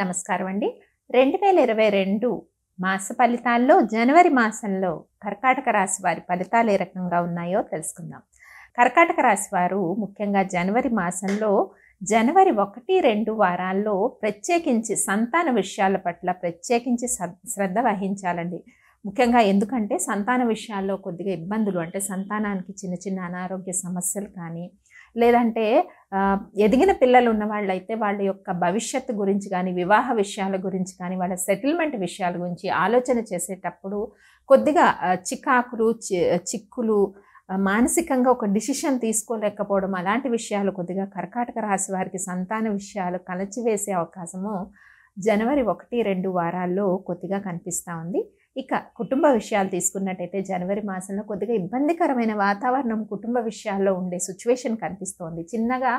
నమస్కారం అండి రెండు వేల ఇరవై రెండు మాస ఫలితాల్లో జనవరి మాసంలో కర్కాటక రాశి వారి ఫలితాలు ఏ రకంగా ఉన్నాయో తెలుసుకుందాం కర్కాటక రాశి వారు ముఖ్యంగా జనవరి మాసంలో జనవరి ఒకటి రెండు వారాల్లో ప్రత్యేకించి సంతాన విషయాల పట్ల ప్రత్యేకించి శ్రద్ధ వహించాలండి ముఖ్యంగా ఎందుకంటే సంతాన విషయాల్లో కొద్దిగా ఇబ్బందులు అంటే సంతానానికి చిన్న చిన్న అనారోగ్య సమస్యలు కానీ లేదంటే ఎదిగిన పిల్లలు ఉన్న వాళ్ళైతే వాళ్ళ యొక్క భవిష్యత్తు గురించి కానీ వివాహ విషయాల గురించి కానీ వాళ్ళ సెటిల్మెంట్ విషయాల గురించి ఆలోచన చేసేటప్పుడు కొద్దిగా చికాకులు చిక్కులు మానసికంగా ఒక డిసిషన్ తీసుకోలేకపోవడం అలాంటి విషయాలు కొద్దిగా కర్కాటక రాశి వారికి సంతాన విషయాలు కలచివేసే అవకాశము జనవరి ఒకటి రెండు వారాల్లో కొద్దిగా కనిపిస్తూ ఉంది ఇక కుటుంబ విషయాలు తీసుకున్నట్టయితే జనవరి మాసంలో కొద్దిగా ఇబ్బందికరమైన వాతావరణం కుటుంబ విషయాల్లో ఉండే సిచ్యువేషన్ కనిపిస్తోంది చిన్నగా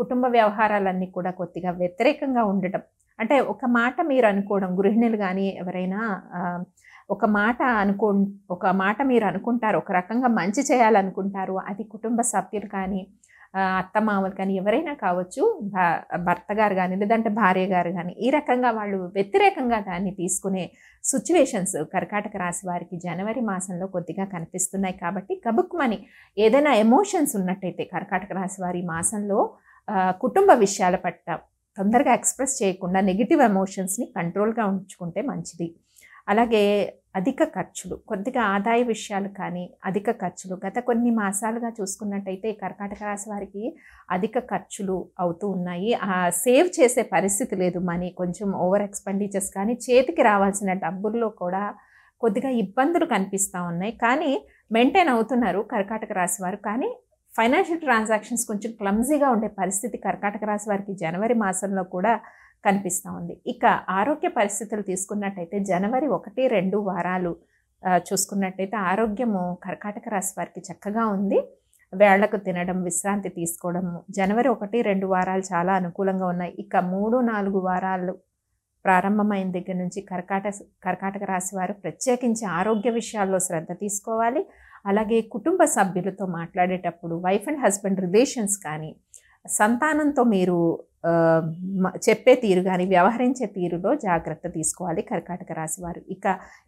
కుటుంబ వ్యవహారాలన్నీ కూడా కొద్దిగా వ్యతిరేకంగా ఉండటం అంటే ఒక మాట మీరు అనుకోవడం గృహిణులు కానీ ఎవరైనా ఒక మాట అనుకో ఒక మాట మీరు అనుకుంటారు ఒక రకంగా మంచి చేయాలనుకుంటారు అది కుటుంబ సభ్యులు కానీ అత్త మామలు కానీ ఎవరైనా కావచ్చు భర్త గారు కానీ లేదంటే భార్య గారు కానీ ఈ రకంగా వాళ్ళు వ్యతిరేకంగా దాన్ని తీసుకునే సిచ్యువేషన్స్ కర్కాటక రాశి వారికి జనవరి మాసంలో కొద్దిగా కనిపిస్తున్నాయి కాబట్టి కబుక్మని ఏదైనా ఎమోషన్స్ ఉన్నట్టయితే కర్కాటక రాశి వారి మాసంలో కుటుంబ విషయాల పట్ల తొందరగా ఎక్స్ప్రెస్ చేయకుండా నెగిటివ్ ఎమోషన్స్ని కంట్రోల్గా ఉంచుకుంటే మంచిది అలాగే అధిక ఖర్చులు కొద్దిగా ఆదాయ విషయాలు కానీ అధిక ఖర్చులు గత కొన్ని మాసాలుగా చూసుకున్నట్టయితే కర్కాటక రాశి వారికి అధిక ఖర్చులు అవుతూ ఉన్నాయి సేవ్ చేసే పరిస్థితి లేదు మనీ కొంచెం ఓవర్ ఎక్స్పెండిచర్స్ కానీ చేతికి రావాల్సిన డబ్బుల్లో కూడా కొద్దిగా ఇబ్బందులు కనిపిస్తూ ఉన్నాయి కానీ మెయింటైన్ అవుతున్నారు కర్కాటక రాశి వారు కానీ ఫైనాన్షియల్ ట్రాన్సాక్షన్స్ కొంచెం క్లమ్జీగా ఉండే పరిస్థితి కర్కాటక రాశి వారికి జనవరి మాసంలో కూడా కనిపిస్తూ ఉంది ఇక ఆరోగ్య పరిస్థితులు తీసుకున్నట్టయితే జనవరి ఒకటి రెండు వారాలు చూసుకున్నట్టయితే ఆరోగ్యము కర్కాటక రాశి వారికి చక్కగా ఉంది వేళ్లకు తినడం విశ్రాంతి తీసుకోవడము జనవరి ఒకటి రెండు వారాలు చాలా అనుకూలంగా ఉన్నాయి ఇక మూడు నాలుగు వారాలు ప్రారంభమైన దగ్గర నుంచి కర్కాటక కర్కాటక రాశి వారు ప్రత్యేకించి ఆరోగ్య విషయాల్లో శ్రద్ధ తీసుకోవాలి అలాగే కుటుంబ సభ్యులతో మాట్లాడేటప్పుడు వైఫ్ అండ్ హస్బెండ్ రిలేషన్స్ కానీ సంతానంతో మీరు చెప్పే తీరు కానీ వ్యవహరించే తీరులో జాగ్రత్త తీసుకోవాలి కర్కాటక రాశి వారు ఇక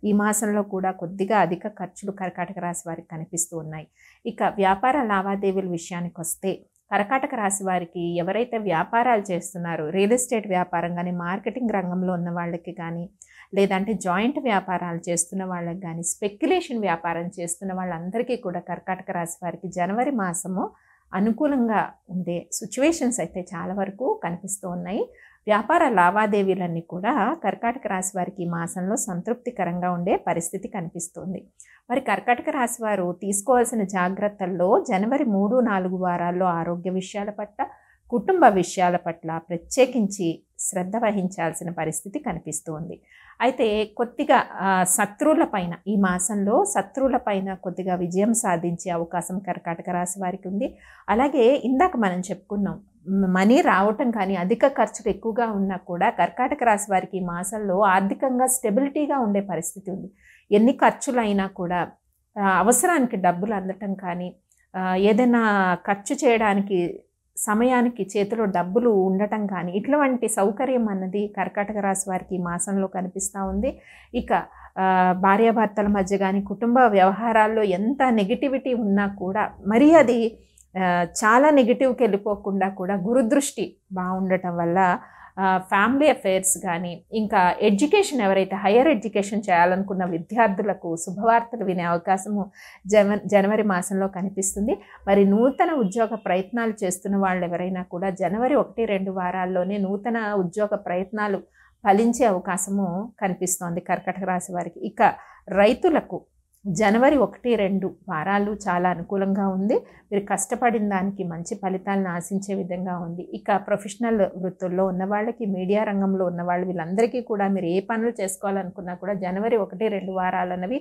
ఈ మాసంలో కూడా కొద్దిగా అధిక ఖర్చులు కర్కాటక రాశి వారికి కనిపిస్తూ ఉన్నాయి ఇక వ్యాపార లావాదేవీల విషయానికి వస్తే కర్కాటక రాశి వారికి ఎవరైతే వ్యాపారాలు చేస్తున్నారో రియల్ ఎస్టేట్ వ్యాపారం కానీ మార్కెటింగ్ రంగంలో ఉన్న వాళ్ళకి కానీ లేదంటే జాయింట్ వ్యాపారాలు చేస్తున్న వాళ్ళకి కానీ స్పెక్యులేషన్ వ్యాపారం చేస్తున్న వాళ్ళందరికీ కూడా కర్కాటక రాశి వారికి జనవరి మాసము అనుకూలంగా ఉండే సిచ్యువేషన్స్ అయితే చాలా వరకు కనిపిస్తూ ఉన్నాయి వ్యాపార లావాదేవీలన్నీ కూడా కర్కాటక రాశి వారికి మాసంలో సంతృప్తికరంగా ఉండే పరిస్థితి కనిపిస్తుంది మరి కర్కాటక రాశి వారు తీసుకోవాల్సిన జాగ్రత్తల్లో జనవరి మూడు నాలుగు వారాల్లో ఆరోగ్య విషయాల పట్ల కుటుంబ విషయాల పట్ల ప్రత్యేకించి శ్రద్ధ వహించాల్సిన పరిస్థితి కనిపిస్తోంది అయితే కొద్దిగా శత్రువుల పైన ఈ మాసంలో శత్రువుల పైన కొద్దిగా విజయం సాధించే అవకాశం కర్కాటక రాశి వారికి ఉంది అలాగే ఇందాక మనం చెప్పుకున్నాం మనీ రావటం కానీ అధిక ఖర్చులు ఎక్కువగా ఉన్నా కూడా కర్కాటక రాశి వారికి ఈ మాసంలో ఆర్థికంగా స్టెబిలిటీగా ఉండే పరిస్థితి ఉంది ఎన్ని ఖర్చులైనా కూడా అవసరానికి డబ్బులు అందటం కానీ ఏదైనా ఖర్చు చేయడానికి సమయానికి చేతిలో డబ్బులు ఉండటం కానీ ఇటువంటి సౌకర్యం అన్నది కర్కాటక రాశి వారికి మాసంలో కనిపిస్తూ ఉంది ఇక భార్యాభర్తల మధ్య కానీ కుటుంబ వ్యవహారాల్లో ఎంత నెగిటివిటీ ఉన్నా కూడా మరీ అది చాలా నెగిటివ్కి వెళ్ళిపోకుండా కూడా గురుదృష్టి బాగుండటం వల్ల ఫ్యామిలీ అఫైర్స్ కానీ ఇంకా ఎడ్యుకేషన్ ఎవరైతే హయ్యర్ ఎడ్యుకేషన్ చేయాలనుకున్న విద్యార్థులకు శుభవార్తలు వినే అవకాశము జన జనవరి మాసంలో కనిపిస్తుంది మరి నూతన ఉద్యోగ ప్రయత్నాలు చేస్తున్న వాళ్ళు ఎవరైనా కూడా జనవరి ఒకటి రెండు వారాల్లోనే నూతన ఉద్యోగ ప్రయత్నాలు ఫలించే అవకాశము కనిపిస్తోంది కర్కటక రాశి వారికి ఇక రైతులకు జనవరి ఒకటి రెండు వారాలు చాలా అనుకూలంగా ఉంది మీరు కష్టపడిన దానికి మంచి ఫలితాలను ఆశించే విధంగా ఉంది ఇక ప్రొఫెషనల్ వృత్తుల్లో ఉన్న వాళ్ళకి మీడియా రంగంలో ఉన్న వాళ్ళు వీళ్ళందరికీ కూడా మీరు ఏ పనులు చేసుకోవాలనుకున్నా కూడా జనవరి ఒకటి రెండు వారాలు అనేవి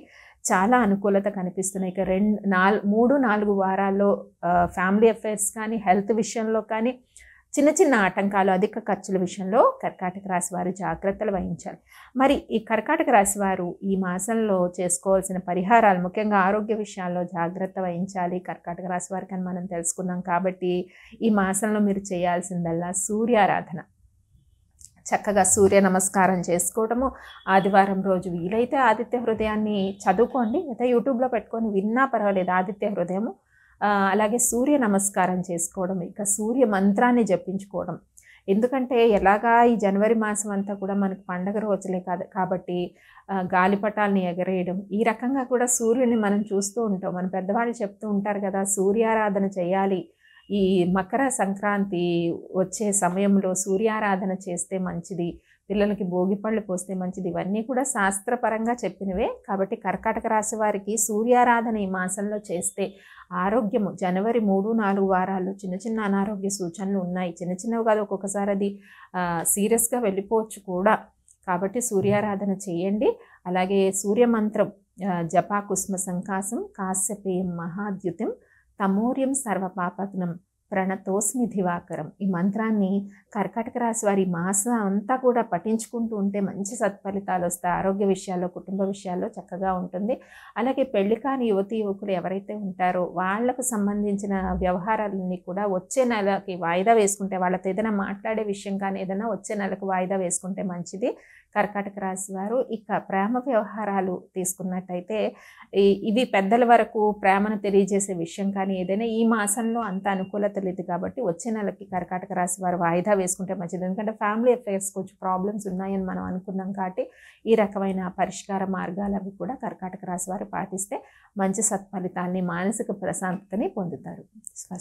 చాలా అనుకూలత కనిపిస్తున్నాయి ఇక రెండు నాలుగు మూడు నాలుగు వారాల్లో ఫ్యామిలీ అఫైర్స్ కానీ హెల్త్ విషయంలో కానీ చిన్న చిన్న ఆటంకాలు అధిక ఖర్చుల విషయంలో కర్కాటక రాశి వారు జాగ్రత్తలు వహించాలి మరి ఈ కర్కాటక రాశి వారు ఈ మాసంలో చేసుకోవాల్సిన పరిహారాలు ముఖ్యంగా ఆరోగ్య విషయాల్లో జాగ్రత్త వహించాలి కర్కాటక రాశి వారికి అని మనం తెలుసుకున్నాం కాబట్టి ఈ మాసంలో మీరు చేయాల్సిందల్లా సూర్యారాధన చక్కగా సూర్య నమస్కారం చేసుకోవటము ఆదివారం రోజు వీలైతే ఆదిత్య హృదయాన్ని చదువుకోండి లేదా యూట్యూబ్లో పెట్టుకొని విన్నా పర్వాలేదు ఆదిత్య హృదయము అలాగే సూర్య నమస్కారం చేసుకోవడం ఇక సూర్య మంత్రాన్ని జపించుకోవడం ఎందుకంటే ఎలాగా ఈ జనవరి మాసం అంతా కూడా మనకు పండగ రోజులే కాదు కాబట్టి గాలిపటాలని ఎగరేయడం ఈ రకంగా కూడా సూర్యుని మనం చూస్తూ ఉంటాం మన పెద్దవాళ్ళు చెప్తూ ఉంటారు కదా సూర్యారాధన చేయాలి ఈ మకర సంక్రాంతి వచ్చే సమయంలో సూర్యారాధన చేస్తే మంచిది పిల్లలకి భోగిపళ్ళు పోస్తే మంచిది ఇవన్నీ కూడా శాస్త్రపరంగా చెప్పినవే కాబట్టి కర్కాటక రాశి వారికి సూర్యారాధన ఈ మాసంలో చేస్తే ఆరోగ్యము జనవరి మూడు నాలుగు వారాల్లో చిన్న చిన్న అనారోగ్య సూచనలు ఉన్నాయి చిన్న చిన్నవి కాదు ఒక్కొక్కసారి అది సీరియస్గా వెళ్ళిపోవచ్చు కూడా కాబట్టి సూర్యారాధన చేయండి అలాగే సూర్యమంత్రం జపా కుస్మ సంకాసం కాశ్యపేయం మహాద్యుతిం తమూర్యం సర్వపాపగ్నం ప్రణతోస్మి దివాకరం ఈ మంత్రాన్ని కర్కాటక రాశి వారి మాసం అంతా కూడా పఠించుకుంటూ ఉంటే మంచి సత్ఫలితాలు వస్తాయి ఆరోగ్య విషయాల్లో కుటుంబ విషయాల్లో చక్కగా ఉంటుంది అలాగే పెళ్లి కాని యువతి యువకులు ఎవరైతే ఉంటారో వాళ్లకు సంబంధించిన వ్యవహారాలన్నీ కూడా వచ్చే నెలకి వాయిదా వేసుకుంటే వాళ్ళతో ఏదైనా మాట్లాడే విషయం కానీ ఏదైనా వచ్చే నెలకు వాయిదా వేసుకుంటే మంచిది కర్కాటక రాశి వారు ఇక ప్రేమ వ్యవహారాలు తీసుకున్నట్టయితే ఇవి పెద్దల వరకు ప్రేమను తెలియజేసే విషయం కానీ ఏదైనా ఈ మాసంలో అంత అనుకూలత తెలియదు కాబట్టి వచ్చే నెలకి కర్కాటక రాశి వారు వాయిదా వేసుకుంటే మంచిది ఎందుకంటే ఫ్యామిలీ అఫైర్స్ కొంచెం ప్రాబ్లమ్స్ ఉన్నాయని మనం అనుకున్నాం కాబట్టి ఈ రకమైన పరిష్కార మార్గాలు అవి కూడా కర్కాటక రాశి వారు పాటిస్తే మంచి సత్ఫలితాన్ని మానసిక ప్రశాంతతని పొందుతారు స్వస్తి